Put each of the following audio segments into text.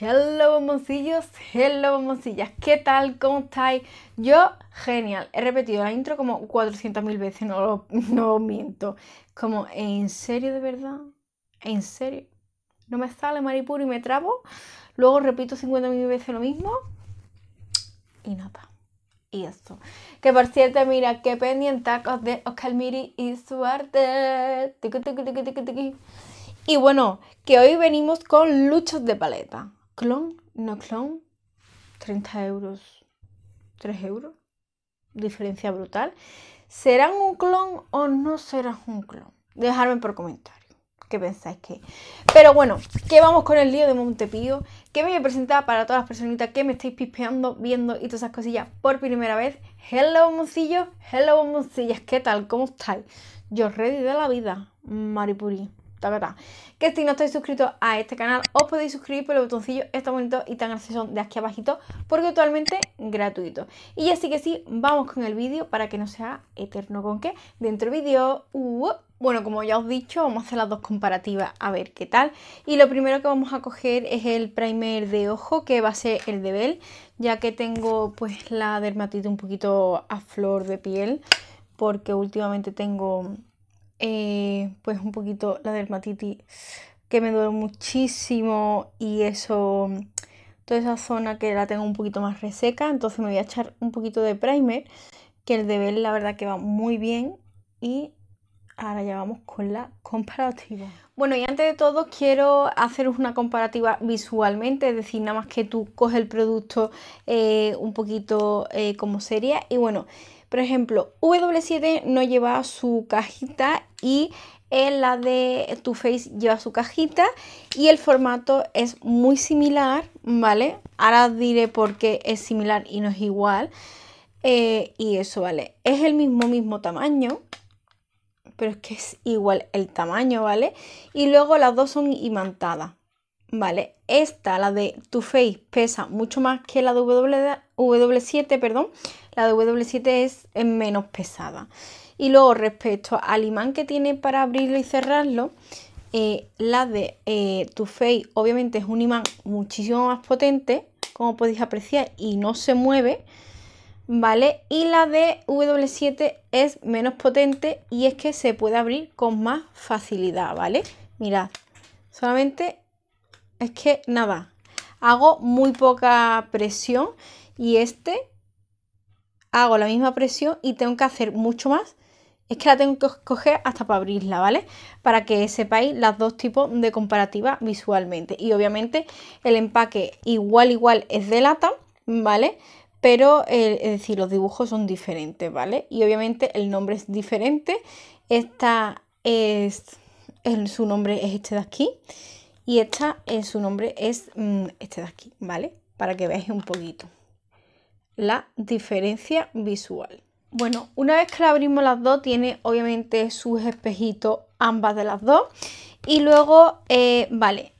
Hello bomboncillos, hello bomboncillas, ¿qué tal? ¿Cómo estáis? Yo, genial, he repetido la intro como 400.000 veces, no, lo, miento. Como, ¿en serio de verdad? ¿En serio? ¿No me sale maripuro y me trabo? Luego repito 50.000 veces lo mismo y nada. Y esto Que por cierto, mira, qué tacos de Oscar Miri y su arte. y bueno, que hoy venimos con luchos de paleta Clon, no clon, 30 euros, 3 euros, diferencia brutal. ¿Serán un clon o no serán un clon? Dejadme por comentario qué pensáis que. Pero bueno, que vamos con el lío de Montepío, que me voy a presentar para todas las personitas que me estáis pispeando, viendo y todas esas cosillas por primera vez. Hello bomboncillos, hello bomboncillas, ¿qué tal? ¿Cómo estáis? Yo ready de la vida, Maripuri. Que si no estáis suscritos a este canal, os podéis suscribir por el botoncillo está bonito y tan gracioso de aquí abajito, porque totalmente gratuito. Y así que sí, vamos con el vídeo para que no sea eterno con que dentro vídeo... Uh, bueno, como ya os he dicho, vamos a hacer las dos comparativas a ver qué tal. Y lo primero que vamos a coger es el primer de ojo, que va a ser el de Bell, ya que tengo pues la dermatitis un poquito a flor de piel, porque últimamente tengo eh, pues un poquito la dermatitis que me duele muchísimo y eso, mm, toda esa zona que la tengo un poquito más reseca, entonces me voy a echar un poquito de primer, que el de Bell la verdad que va muy bien y Ahora ya vamos con la comparativa. Bueno, y antes de todo quiero haceros una comparativa visualmente, es decir, nada más que tú coges el producto eh, un poquito eh, como sería. Y bueno, por ejemplo, W7 no lleva su cajita y en la de Too Faced lleva su cajita y el formato es muy similar, ¿vale? Ahora diré por qué es similar y no es igual. Eh, y eso, ¿vale? Es el mismo, mismo tamaño, pero es que es igual el tamaño, ¿vale? Y luego las dos son imantadas, ¿vale? Esta, la de Too Faced, pesa mucho más que la de w, 7 perdón. La de W7 es, menos pesada. Y luego respecto al imán que tiene para abrirlo y cerrarlo, eh, la de eh, Too Faced obviamente es un imán muchísimo más potente, como podéis apreciar, y no se mueve. ¿vale? Y la de W7 es menos potente y es que se puede abrir con más facilidad, ¿vale? Mirad, solamente es que nada, hago muy poca presión y este hago la misma presión y tengo que hacer mucho más. Es que la tengo que coger hasta para abrirla, ¿vale? Para que sepáis las dos tipos de comparativa visualmente. Y obviamente el empaque igual igual es de lata, ¿vale? pero eh, es decir, los dibujos son diferentes, ¿vale? Y obviamente el nombre es diferente. Esta es, su nombre es este de aquí y esta es, eh, su nombre es mm, este de aquí, ¿vale? Para que veáis un poquito la diferencia visual. Bueno, una vez que la abrimos las dos, tiene obviamente sus espejitos ambas de las dos. Y luego, eh, vale,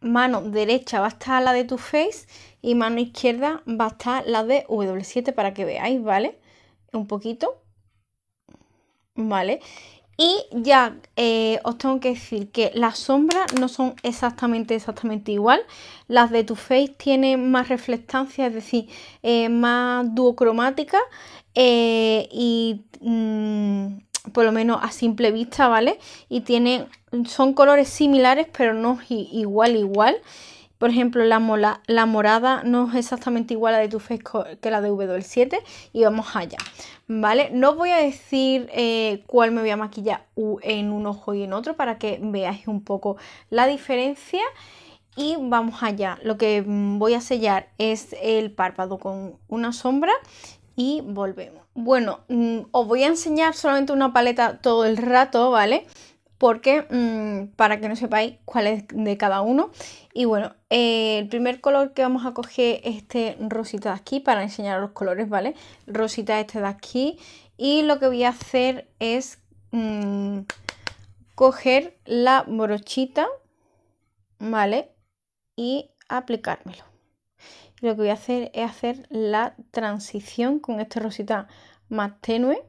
mano derecha va a estar la de tu face y mano izquierda va a estar la de W7 para que veáis, ¿vale? Un poquito, ¿vale? Y ya eh, os tengo que decir que las sombras no son exactamente exactamente igual. Las de tu face tienen más reflectancia, es decir, eh, más duocromática eh, y mm, por lo menos a simple vista, ¿vale? Y tienen, son colores similares pero no igual igual. Por ejemplo, la, morada no es exactamente igual a la de tu face que la de w 27 y vamos allá, ¿vale? No voy a decir eh, cuál me voy a maquillar en un ojo y en otro para que veáis un poco la diferencia y vamos allá. Lo que mm, voy a sellar es el párpado con una sombra y volvemos. Bueno, mm, os voy a enseñar solamente una paleta todo el rato, ¿vale? vale porque mm, para que no sepáis cuál es de cada uno. Y bueno, eh, el primer color que vamos a coger es este rosita de aquí para enseñar los colores, ¿vale? Rosita este de aquí. Y lo que voy a hacer es mm, coger la brochita, ¿vale? Y aplicármelo. Lo que voy a hacer es hacer la transición con este rosita más tenue.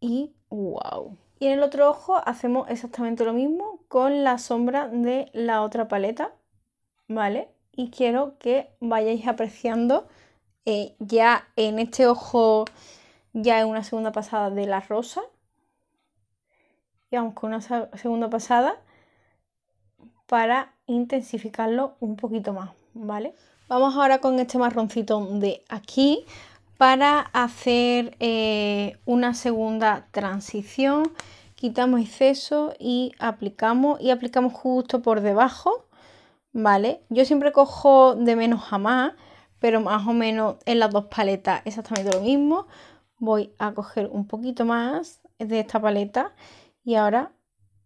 Y wow. Y en el otro ojo hacemos exactamente lo mismo con la sombra de la otra paleta, ¿vale? Y quiero que vayáis apreciando eh, ya en este ojo, ya en una segunda pasada de la rosa. Y vamos con una segunda pasada para intensificarlo un poquito más, ¿vale? Vamos ahora con este marroncito de aquí para hacer eh, una segunda transición quitamos exceso y aplicamos y aplicamos justo por debajo vale yo siempre cojo de menos a más pero más o menos en las dos paletas exactamente lo mismo voy a coger un poquito más de esta paleta y ahora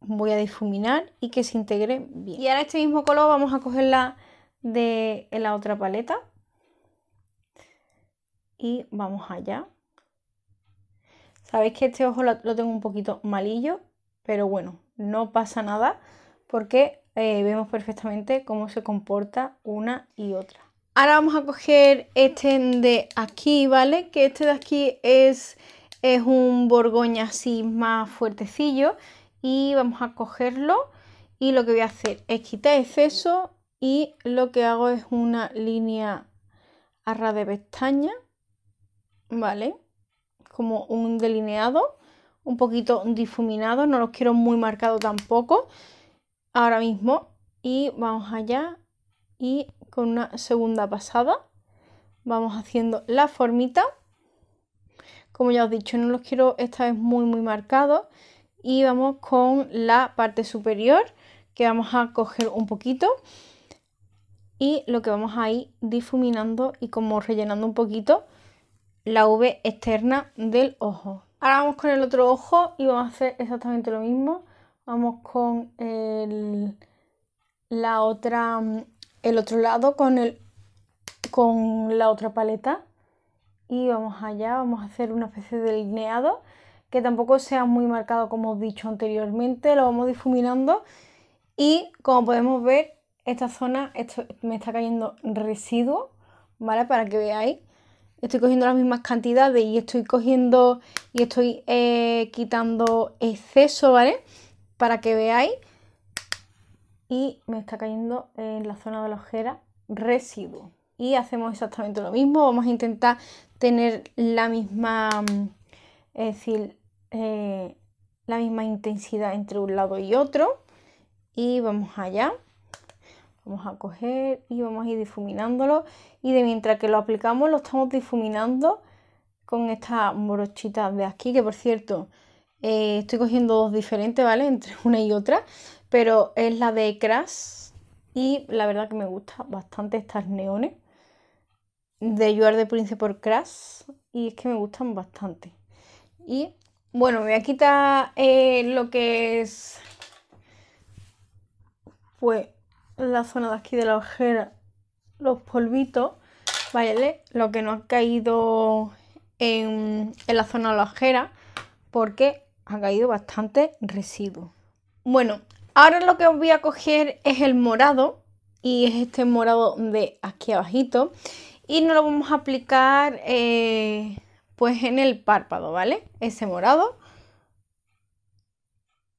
voy a difuminar y que se integre bien y ahora este mismo color vamos a cogerla de la otra paleta y vamos allá. Sabéis que este ojo lo, tengo un poquito malillo, pero bueno, no pasa nada porque eh, vemos perfectamente cómo se comporta una y otra. Ahora vamos a coger este de aquí, ¿vale? Que este de aquí es, es un borgoña así más fuertecillo y vamos a cogerlo y lo que voy a hacer es quitar exceso y lo que hago es una línea arra de pestaña ¿vale? Como un delineado, un poquito difuminado, no los quiero muy marcado tampoco ahora mismo. Y vamos allá y con una segunda pasada vamos haciendo la formita. Como ya os he dicho, no los quiero esta vez muy muy marcados. Y vamos con la parte superior que vamos a coger un poquito y lo que vamos a ir difuminando y como rellenando un poquito la V externa del ojo. Ahora vamos con el otro ojo y vamos a hacer exactamente lo mismo. Vamos con el, la otra, el otro lado con, el, con la otra paleta. Y vamos allá, vamos a hacer una especie de delineado que tampoco sea muy marcado como os he dicho anteriormente. Lo vamos difuminando y como podemos ver, esta zona esto, me está cayendo residuo, ¿vale? Para que veáis estoy cogiendo las mismas cantidades y estoy cogiendo y estoy eh, quitando exceso, ¿vale? Para que veáis. Y me está cayendo en la zona de la ojera residuo. Y hacemos exactamente lo mismo. Vamos a intentar tener la misma, es decir, eh, la misma intensidad entre un lado y otro. Y vamos allá. Vamos a coger y vamos a ir difuminándolo y de mientras que lo aplicamos lo estamos difuminando con esta brochita de aquí, que por cierto eh, estoy cogiendo dos diferentes, ¿vale? Entre una y otra, pero es la de Crash y la verdad que me gusta bastante estas neones de Yuar de Prince por Crash y es que me gustan bastante. Y bueno, me voy a quitar eh, lo que es pues la zona de aquí de la ojera los polvitos, ¿vale? Lo que no ha caído en, la zona de la ojera porque ha caído bastante residuo. Bueno, ahora lo que voy a coger es el morado y es este morado de aquí abajito y nos lo vamos a aplicar eh, pues en el párpado, ¿vale? Ese morado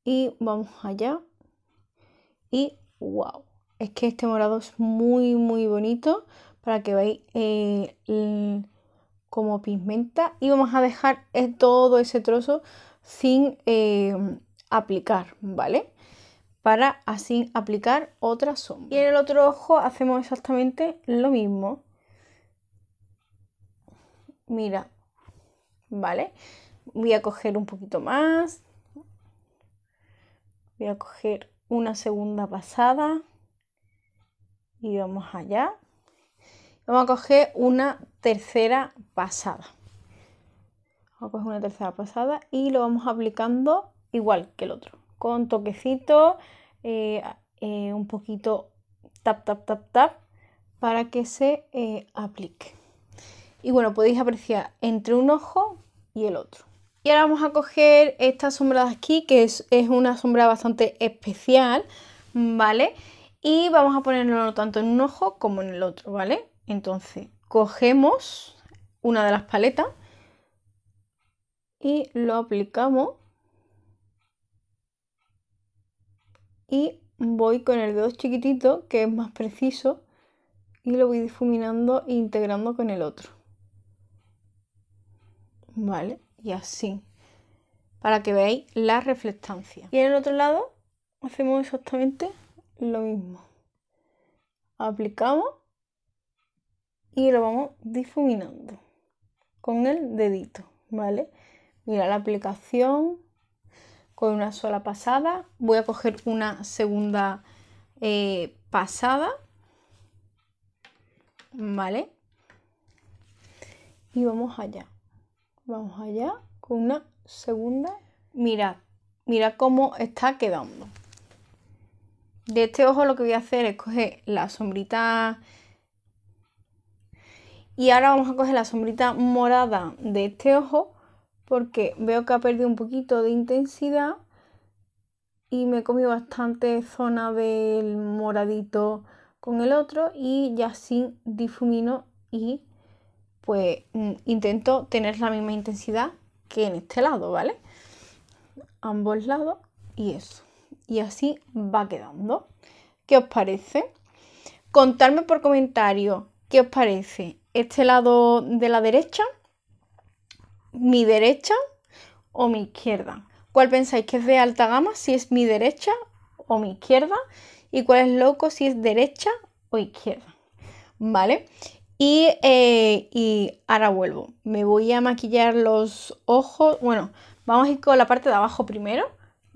y vamos allá y wow es que este morado es muy, muy bonito para que veáis eh, como pigmenta. Y vamos a dejar eh, todo ese trozo sin eh, aplicar, ¿vale? Para así aplicar otra sombra. Y en el otro ojo hacemos exactamente lo mismo. Mira, ¿vale? Voy a coger un poquito más. Voy a coger una segunda pasada y vamos allá. Vamos a coger una tercera pasada. Vamos a coger una tercera pasada y lo vamos aplicando igual que el otro. Con toquecito, eh, eh, un poquito tap, tap, tap, tap, para que se eh, aplique. Y bueno, podéis apreciar entre un ojo y el otro. Y ahora vamos a coger esta sombra de aquí, que es, es una sombra bastante especial, ¿vale? y vamos a ponerlo tanto en un ojo como en el otro, ¿vale? Entonces, cogemos una de las paletas y lo aplicamos y voy con el dedo chiquitito que es más preciso y lo voy difuminando e integrando con el otro. Vale, y así. Para que veáis la reflectancia. Y en el otro lado hacemos exactamente lo mismo. Aplicamos y lo vamos difuminando con el dedito, ¿vale? Mira la aplicación con una sola pasada. Voy a coger una segunda eh, pasada, ¿vale? Y vamos allá. Vamos allá con una segunda. Mirad, mirad cómo está quedando de este ojo lo que voy a hacer es coger la sombrita y ahora vamos a coger la sombrita morada de este ojo porque veo que ha perdido un poquito de intensidad y me he comido bastante zona del moradito con el otro y ya sin difumino y pues mm, intento tener la misma intensidad que en este lado, ¿vale? Ambos lados y eso y así va quedando. ¿Qué os parece? Contadme por comentario qué os parece este lado de la derecha, mi derecha o mi izquierda. ¿Cuál pensáis que es de alta gama? Si es mi derecha o mi izquierda. ¿Y cuál es loco? Si es derecha o izquierda. ¿Vale? Y, eh, y ahora vuelvo. Me voy a maquillar los ojos. Bueno, vamos a ir con la parte de abajo primero.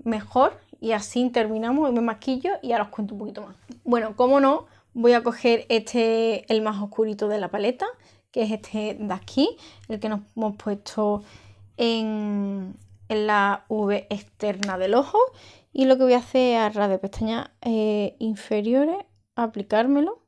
Mejor y así terminamos y me maquillo y ahora os cuento un poquito más. Bueno, como no, voy a coger este, el más oscurito de la paleta, que es este de aquí, el que nos hemos puesto en, la V externa del ojo. Y lo que voy a hacer es a ras de pestañas eh, inferiores, aplicármelo.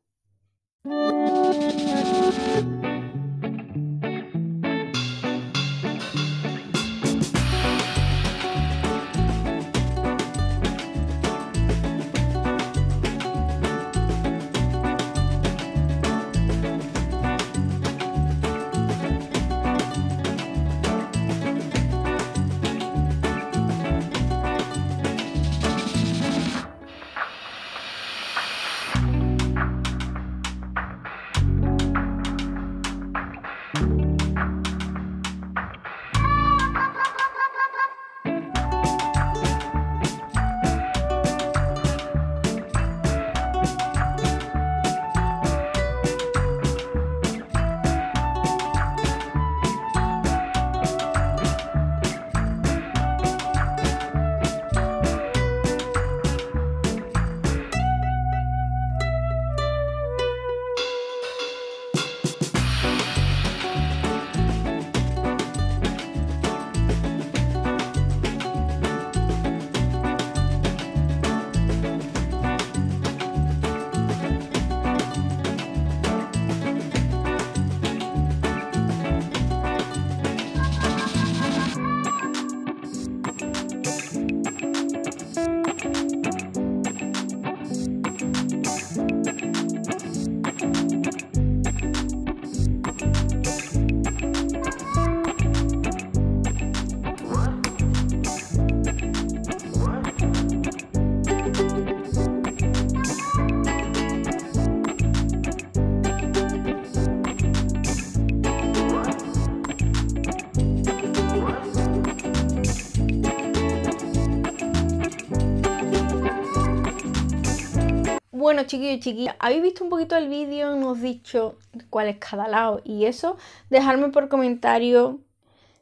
Bueno, chiquillos y chiquillas, habéis visto un poquito el vídeo, nos dicho cuál es cada lado y eso. Dejadme por comentario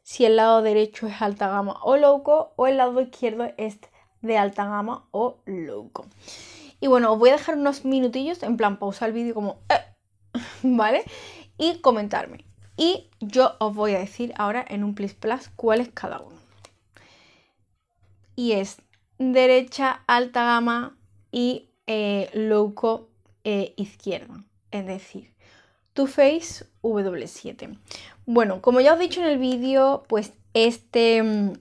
si el lado derecho es alta gama o loco o el lado izquierdo es de alta gama o loco. Y bueno, os voy a dejar unos minutillos, en plan pausa el vídeo como, eh", ¿vale? Y comentarme. Y yo os voy a decir ahora en un Plis Plus cuál es cada uno. Y es derecha, alta gama y eh, loco eh, izquierdo, es decir, Too Faced W7. Bueno, como ya os he dicho en el vídeo, pues este, mm,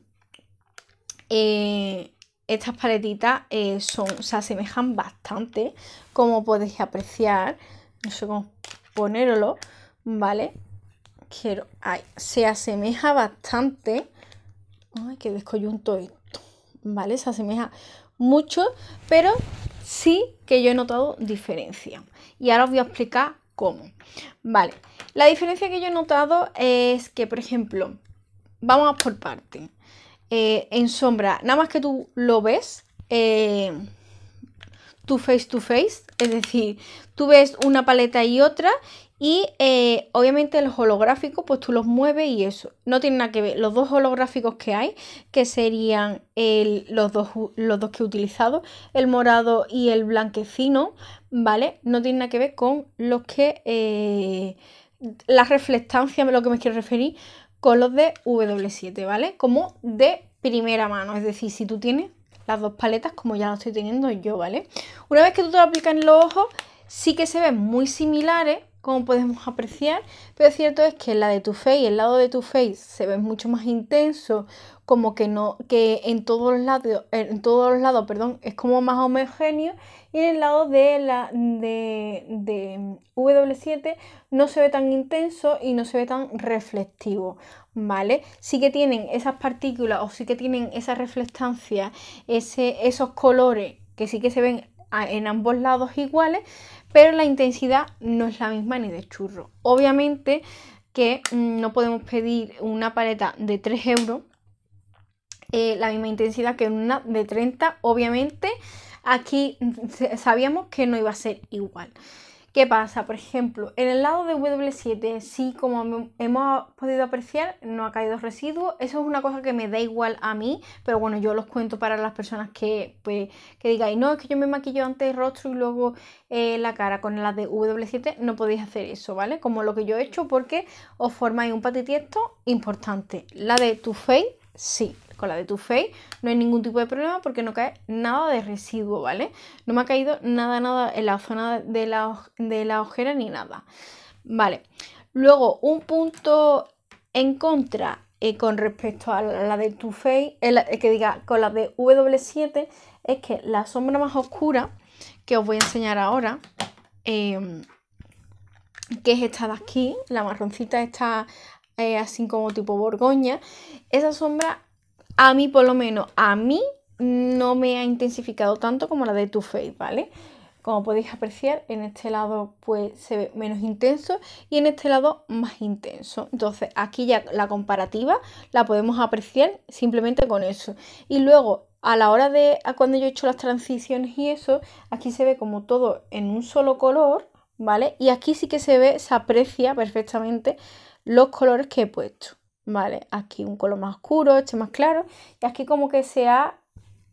eh, estas paletitas eh, son, se asemejan bastante, como podéis apreciar. No sé cómo ponerlo, ¿vale? Quiero, ay, se asemeja bastante. Ay, que descoyunto esto. ¿Vale? Se asemeja mucho, pero sí que yo he notado diferencia. Y ahora os voy a explicar cómo. Vale, la diferencia que yo he notado es que, por ejemplo, vamos por parte. Eh, en sombra, nada más que tú lo ves, eh, tu face to face, es decir, tú ves una paleta y otra y eh, obviamente los holográficos pues tú los mueves y eso. No tiene nada que ver. Los dos holográficos que hay, que serían los, dos, los dos que he utilizado, el morado y el blanquecino, ¿vale? No tiene nada que ver con los que... Eh, la reflectancia, lo que me quiero referir, con los de W7, ¿vale? Como de primera mano. Es decir, si tú tienes las dos paletas como ya lo estoy teniendo yo, ¿vale? Una vez que tú te lo aplicas en los ojos, sí que se ven muy similares, como podemos apreciar, pero cierto es que la de tu face, el lado de tu face se ve mucho más intenso, como que no, que en todos los lados, en todos los lados, perdón, es como más homogéneo, y en el lado de la de, W7 no se ve tan intenso y no se ve tan reflectivo, ¿vale? Sí que tienen esas partículas o sí que tienen esa reflectancia, ese, esos colores que sí que se ven en ambos lados iguales, pero la intensidad no es la misma ni de churro. Obviamente que mm, no podemos pedir una paleta de 3 euros eh, la misma intensidad que una de 30, obviamente aquí mm, sabíamos que no iba a ser igual. ¿Qué pasa? Por ejemplo, en el lado de W7, sí, como hemos podido apreciar, no ha caído residuo. Eso es una cosa que me da igual a mí, pero bueno, yo los cuento para las personas que, pues, digáis, no, es que yo me maquillo antes el rostro y luego eh, la cara. Con la de W7 no podéis hacer eso, ¿vale? Como lo que yo he hecho porque os formáis un patitiesto importante. La de Too Faced, sí, con la de Too Faced, no hay ningún tipo de problema porque no cae nada de residuo, ¿vale? No me ha caído nada, nada en la zona de la, de la ojera ni nada. Vale, luego un punto en contra eh, con respecto a la, de Too Faced, que diga, con la de W7, es que la sombra más oscura que os voy a enseñar ahora, em, que es esta de aquí, la marroncita está eh, así como tipo borgoña, esa sombra a mí por lo menos, a mí no me ha intensificado tanto como la de Too Faced, ¿vale? Como podéis apreciar, en este lado pues se ve menos intenso y en este lado más intenso. Entonces aquí ya la comparativa la podemos apreciar simplemente con eso. Y luego a la hora de a cuando yo he hecho las transiciones y eso, aquí se ve como todo en un solo color, ¿vale? Y aquí sí que se ve, se aprecia perfectamente los colores que he puesto. Vale, aquí un color más oscuro, este más claro. Y aquí como que se ha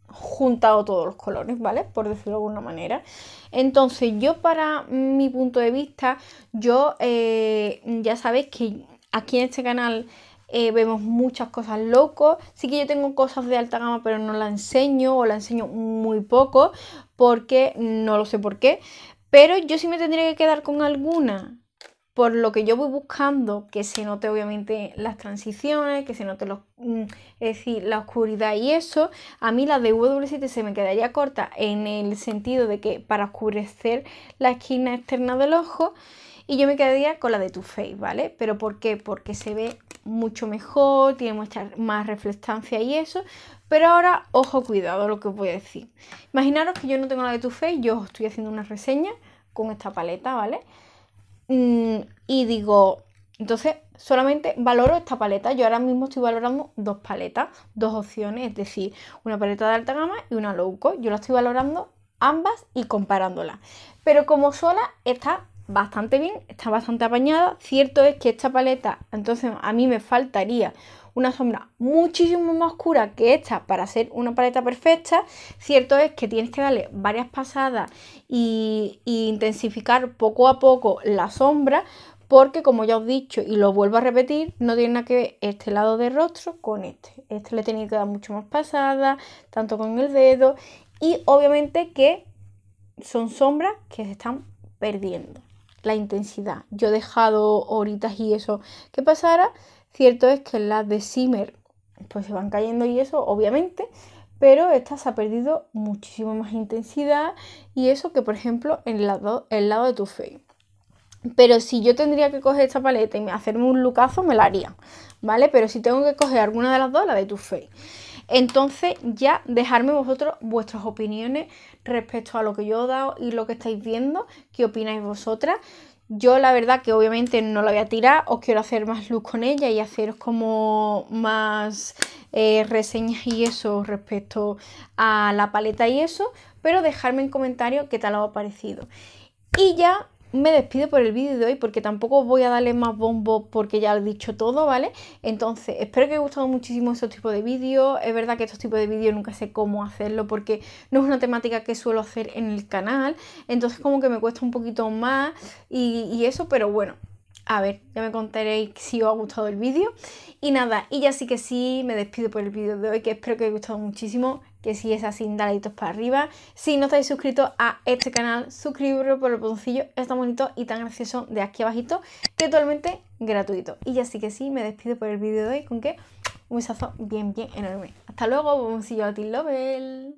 juntado todos los colores, ¿vale? Por decirlo de alguna manera. Entonces, yo para mi punto de vista, yo eh, ya sabéis que aquí en este canal eh, vemos muchas cosas locas, Sí que yo tengo cosas de alta gama, pero no la enseño o la enseño muy poco porque no lo sé por qué. Pero yo sí me tendría que quedar con alguna por lo que yo voy buscando que se note obviamente las transiciones, que se note los, mm, es decir, la oscuridad y eso, a mí la de W7 se me quedaría corta en el sentido de que para oscurecer la esquina externa del ojo y yo me quedaría con la de Too Faced, ¿vale? Pero ¿por qué? Porque se ve mucho mejor, tiene mucha más reflectancia y eso, pero ahora ojo cuidado lo que os voy a decir. Imaginaros que yo no tengo la de Too Faced, yo os estoy haciendo una reseña con esta paleta, ¿vale? Mm, y digo, entonces solamente valoro esta paleta. Yo ahora mismo estoy valorando dos paletas, dos opciones, es decir, una paleta de alta gama y una low cost. Yo la estoy valorando ambas y comparándola Pero como sola está bastante bien, está bastante apañada. Cierto es que esta paleta, entonces a mí me faltaría una sombra muchísimo más oscura que esta para hacer una paleta perfecta, cierto es que tienes que darle varias pasadas y, intensificar poco a poco la sombra porque como ya os he dicho y lo vuelvo a repetir, no tiene nada que ver este lado del rostro con este. Este le tenía que dar mucho más pasada, tanto con el dedo y obviamente que son sombras que se están perdiendo. La intensidad. Yo he dejado horitas y eso que pasara Cierto es que las de Simmer, pues se van cayendo y eso, obviamente, pero esta se ha perdido muchísimo más intensidad y eso que, por ejemplo, en el lado, el lado de tu face. Pero si yo tendría que coger esta paleta y hacerme un lucazo, me la haría, ¿vale? Pero si tengo que coger alguna de las dos, la de Too Faced. Entonces ya dejarme vosotros vuestras opiniones respecto a lo que yo he dado y lo que estáis viendo, qué opináis vosotras. Yo la verdad que obviamente no la voy a tirar, os quiero hacer más luz con ella y haceros como más eh, reseñas y eso respecto a la paleta y eso, pero dejadme en comentario qué tal os ha parecido. Y ya me despido por el vídeo de hoy porque tampoco voy a darle más bombo porque ya lo he dicho todo, ¿vale? Entonces, espero que os haya gustado muchísimo este tipo de vídeos. Es verdad que estos tipos de vídeos nunca sé cómo hacerlo porque no es una temática que suelo hacer en el canal. Entonces como que me cuesta un poquito más y, y eso, pero bueno. A ver, ya me contaréis si os ha gustado el vídeo. Y nada, y ya sí que sí, me despido por el vídeo de hoy, que espero que os haya gustado muchísimo que si es así, dale para arriba. Si no estáis suscritos a este canal, suscribiros por el botoncillo, Está bonito y tan gracioso de aquí abajito, totalmente gratuito. Y ya sí que sí, me despido por el vídeo de hoy con que un besazo bien, bien enorme. Hasta luego, boncillo a ti Lobel.